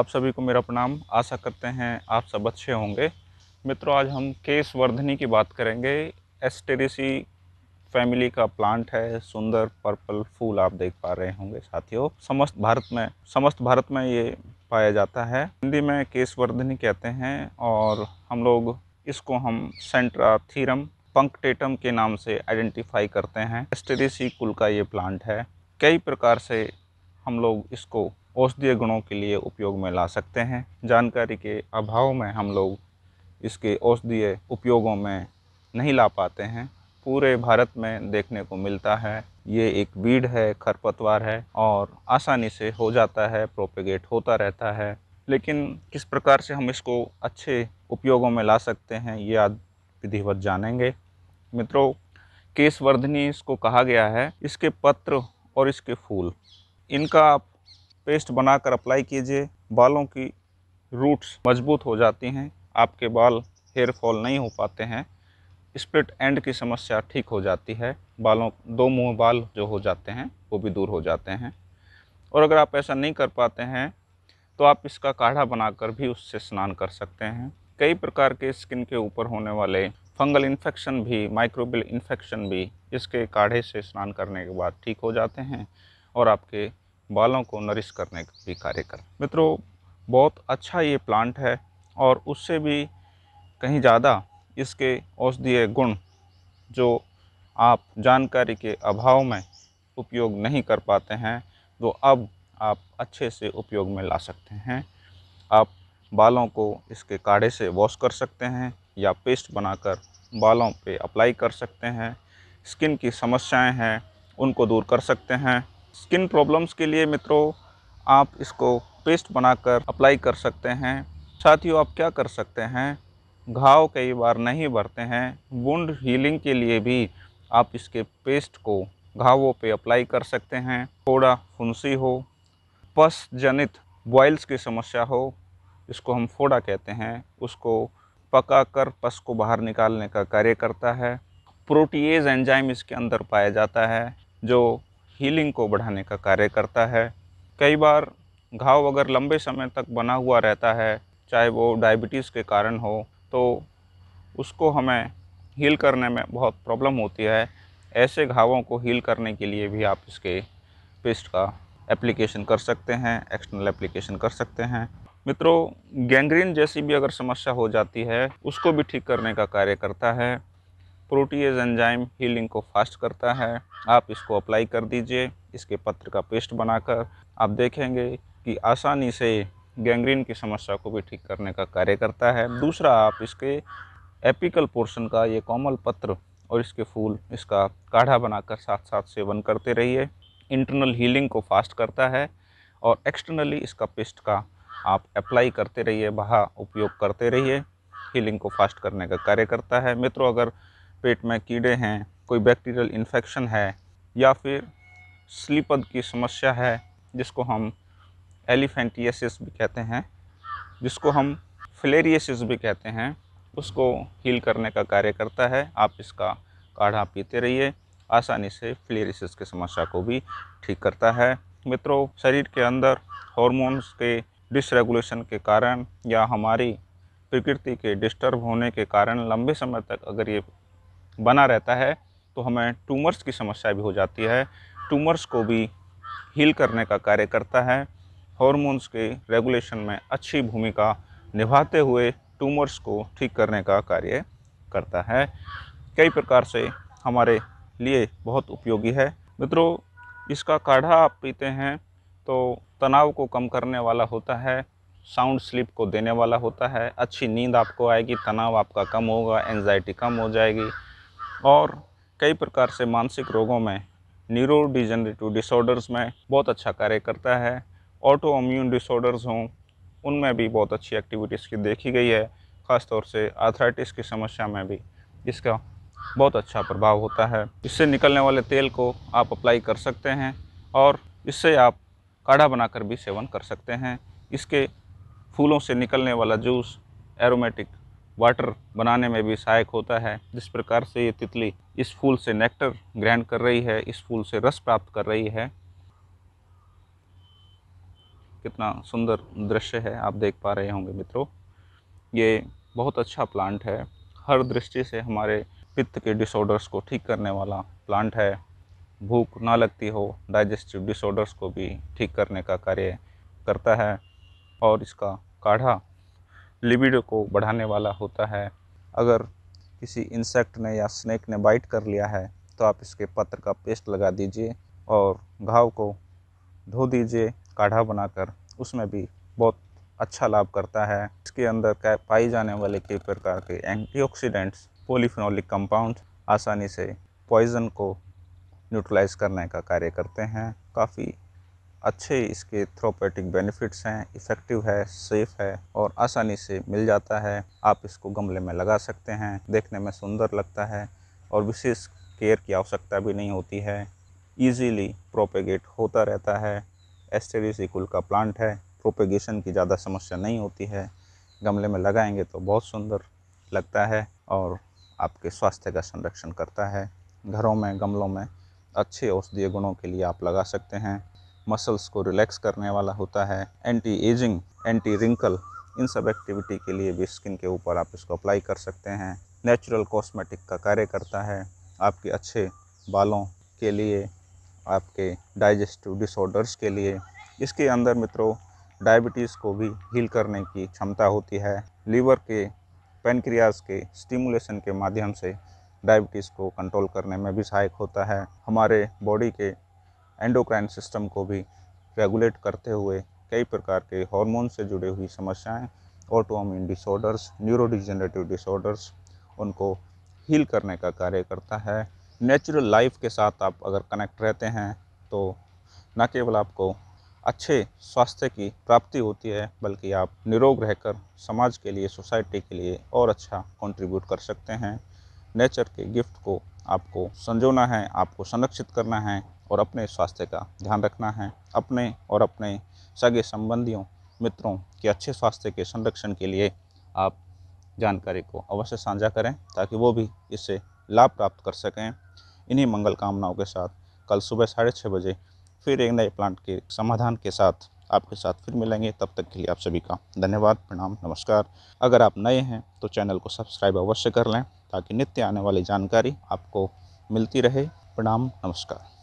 आप सभी को मेरा प्रणाम आशा करते हैं आप सब अच्छे होंगे मित्रों आज हम केस वर्धनी की बात करेंगे एस्टेरिसी फैमिली का प्लांट है सुंदर पर्पल फूल आप देख पा रहे होंगे साथियों समस्त भारत में समस्त भारत में ये पाया जाता है हिंदी में केस वर्धनी कहते हैं और हम लोग इसको हम सेंट्रा थीरम पंकटेटम के नाम से आइडेंटिफाई करते हैं एस्टेरिसी कुल का ये प्लांट है कई प्रकार से हम लोग इसको औषधीय गुणों के लिए उपयोग में ला सकते हैं जानकारी के अभाव में हम लोग इसके औषधीय उपयोगों में नहीं ला पाते हैं पूरे भारत में देखने को मिलता है ये एक वीड है खरपतवार है और आसानी से हो जाता है प्रोपेगेट होता रहता है लेकिन किस प्रकार से हम इसको अच्छे उपयोगों में ला सकते हैं ये आज विधिवत जानेंगे मित्रों केसवर्धनी इसको कहा गया है इसके पत्र और इसके फूल इनका पेस्ट बनाकर अप्लाई कीजिए बालों की रूट्स मजबूत हो जाती हैं आपके बाल हेयर फॉल नहीं हो पाते हैं स्प्लिट एंड की समस्या ठीक हो जाती है बालों दो मुँह बाल जो हो जाते हैं वो भी दूर हो जाते हैं और अगर आप ऐसा नहीं कर पाते हैं तो आप इसका काढ़ा बनाकर भी उससे स्नान कर सकते हैं कई प्रकार के स्किन के ऊपर होने वाले फंगल इन्फेक्शन भी माइक्रोबिल इन्फेक्शन भी इसके काढ़े से स्नान करने के बाद ठीक हो जाते हैं और आपके बालों को नरिश करने का भी कार्य कर मित्रों बहुत अच्छा ये प्लांट है और उससे भी कहीं ज़्यादा इसके औषधीय गुण जो आप जानकारी के अभाव में उपयोग नहीं कर पाते हैं तो अब आप अच्छे से उपयोग में ला सकते हैं आप बालों को इसके काढ़े से वॉश कर सकते हैं या पेस्ट बनाकर बालों पे अप्लाई कर सकते हैं स्किन की समस्याएं हैं उनको दूर कर सकते हैं स्किन प्रॉब्लम्स के लिए मित्रों आप इसको पेस्ट बनाकर अप्लाई कर सकते हैं साथियों आप क्या कर सकते हैं घाव कई बार नहीं भरते हैं बुंड हीलिंग के लिए भी आप इसके पेस्ट को घावों पे अप्लाई कर सकते हैं थोड़ा फुंसी हो पस जनित बॉयल्स की समस्या हो इसको हम फोड़ा कहते हैं उसको पकाकर पस को बाहर निकालने का कार्य करता है प्रोटीज एंजाइम इसके अंदर पाया जाता है जो हीलिंग को बढ़ाने का कार्य करता है कई बार घाव अगर लंबे समय तक बना हुआ रहता है चाहे वो डायबिटीज़ के कारण हो तो उसको हमें हील करने में बहुत प्रॉब्लम होती है ऐसे घावों को हील करने के लिए भी आप इसके पेस्ट का एप्लीकेशन कर सकते हैं एक्सटर्नल एप्लीकेशन कर सकते हैं मित्रों गैंग्रीन जैसी भी अगर समस्या हो जाती है उसको भी ठीक करने का कार्य करता है प्रोटीज एंजाइम हीलिंग को फास्ट करता है आप इसको अप्लाई कर दीजिए इसके पत्र का पेस्ट बनाकर आप देखेंगे कि आसानी से गैंग्रीन की समस्या को भी ठीक करने का कार्य करता है दूसरा आप इसके एपिकल पोर्शन का ये कोमल पत्र और इसके फूल इसका काढ़ा बनाकर साथ साथ सेवन करते रहिए इंटरनल हीलिंग को फास्ट करता है और एक्सटर्नली इसका पेस्ट का आप अप्लाई करते रहिए बाहर उपयोग करते रहिए हीलिंग को फास्ट करने का कार्य करता है मित्रों अगर पेट में कीड़े हैं कोई बैक्टीरियल इन्फेक्शन है या फिर स्लीपद की समस्या है जिसको हम एलिफेंटियसिस भी कहते हैं जिसको हम फ्लेरियसिस भी कहते हैं उसको हील करने का कार्य करता है आप इसका काढ़ा पीते रहिए आसानी से फ्लेरिसिस की समस्या को भी ठीक करता है मित्रों शरीर के अंदर हॉर्मोन्स के डिसरेगुलेशन के कारण या हमारी प्रकृति के डिस्टर्ब होने के कारण लंबे समय तक अगर ये बना रहता है तो हमें ट्यूमर्स की समस्या भी हो जाती है ट्यूमर्स को भी हील करने का कार्य करता है हॉर्मोन्स के रेगुलेशन में अच्छी भूमिका निभाते हुए ट्यूमर्स को ठीक करने का कार्य करता है कई प्रकार से हमारे लिए बहुत उपयोगी है मित्रों इसका काढ़ा आप पीते हैं तो तनाव को कम करने वाला होता है साउंड स्लीप को देने वाला होता है अच्छी नींद आपको आएगी तनाव आपका कम होगा एनजाइटी कम हो जाएगी और कई प्रकार से मानसिक रोगों में न्यूरो डिसऑर्डर्स में बहुत अच्छा कार्य करता है ऑटो इम्यून डिसऑर्डर्स हों उनमें भी बहुत अच्छी एक्टिविटीज़ की देखी गई है ख़ासतौर से आर्थराइटिस की समस्या में भी इसका बहुत अच्छा प्रभाव होता है इससे निकलने वाले तेल को आप अप्लाई कर सकते हैं और इससे आप काढ़ा बनाकर भी सेवन कर सकते हैं इसके फूलों से निकलने वाला जूस एरोमेटिक वाटर बनाने में भी सहायक होता है जिस प्रकार से ये तितली इस फूल से नेक्टर ग्रहण कर रही है इस फूल से रस प्राप्त कर रही है कितना सुंदर दृश्य है आप देख पा रहे होंगे मित्रों ये बहुत अच्छा प्लांट है हर दृष्टि से हमारे पित्त के डिसऑर्डर्स को ठीक करने वाला प्लांट है भूख ना लगती हो डाइजेस्टिव डिसऑर्डर्स को भी ठीक करने का कार्य करता है और इसका काढ़ा लिबिडो को बढ़ाने वाला होता है अगर किसी इंसेक्ट ने या स्नैक ने बाइट कर लिया है तो आप इसके पत्र का पेस्ट लगा दीजिए और घाव को धो दीजिए काढ़ा बनाकर उसमें भी बहुत अच्छा लाभ करता है इसके अंदर पाई जाने वाले कई प्रकार के एंटीऑक्सीडेंट्स पोलिफिनोलिक कंपाउंड आसानी से पॉइज़न को न्यूट्रलाइज करने का कार्य करते हैं काफ़ी अच्छे इसके थ्रोपेटिक बेनिफिट्स हैं इफ़ेक्टिव है सेफ़ है और आसानी से मिल जाता है आप इसको गमले में लगा सकते हैं देखने में सुंदर लगता है और विशेष केयर की आवश्यकता भी नहीं होती है ईजीली प्रोपेगेट होता रहता है एस्टेरिस e का प्लांट है प्रोपेगेशन की ज़्यादा समस्या नहीं होती है गमले में लगाएंगे तो बहुत सुंदर लगता है और आपके स्वास्थ्य का संरक्षण करता है घरों में गमलों में अच्छे औषधीय गुणों के लिए आप लगा सकते हैं मसल्स को रिलैक्स करने वाला होता है एंटी एजिंग एंटी रिंकल इन सब एक्टिविटी के लिए भी स्किन के ऊपर आप इसको अप्लाई कर सकते हैं नेचुरल कॉस्मेटिक का कार्य करता है आपके अच्छे बालों के लिए आपके डाइजेस्टिव डिसऑर्डर्स के लिए इसके अंदर मित्रों डायबिटीज़ को भी हील करने की क्षमता होती है लीवर के पेनक्रियाज के स्टिमुलेशन के माध्यम से डायबिटीज़ को कंट्रोल करने में भी सहायक होता है हमारे बॉडी के एंडोक्राइन सिस्टम को भी रेगुलेट करते हुए कई प्रकार के हार्मोन से जुड़ी हुई समस्याएं ऑटोमिन डिसऑर्डर्स न्यूरोडिजेनरेटिव डिसऑर्डर्स उनको हील करने का कार्य करता है नेचुरल लाइफ के साथ आप अगर कनेक्ट रहते हैं तो न केवल आपको अच्छे स्वास्थ्य की प्राप्ति होती है बल्कि आप निरोग रहकर समाज के लिए सोसाइटी के लिए और अच्छा कंट्रीब्यूट कर सकते हैं नेचर के गिफ्ट को आपको संजोना है आपको संरक्षित करना है और अपने स्वास्थ्य का ध्यान रखना है अपने और अपने सगे संबंधियों मित्रों के अच्छे स्वास्थ्य के संरक्षण के लिए आप जानकारी को अवश्य साझा करें ताकि वो भी इससे लाभ प्राप्त कर सकें इन्हीं मंगल कामनाओं के साथ कल सुबह साढ़े छः बजे फिर एक नए प्लांट के समाधान के साथ आपके साथ फिर मिलेंगे तब तक के लिए आप सभी का धन्यवाद प्रणाम नमस्कार अगर आप नए हैं तो चैनल को सब्सक्राइब अवश्य कर लें ताकि नित्य आने वाली जानकारी आपको मिलती रहे प्रणाम नमस्कार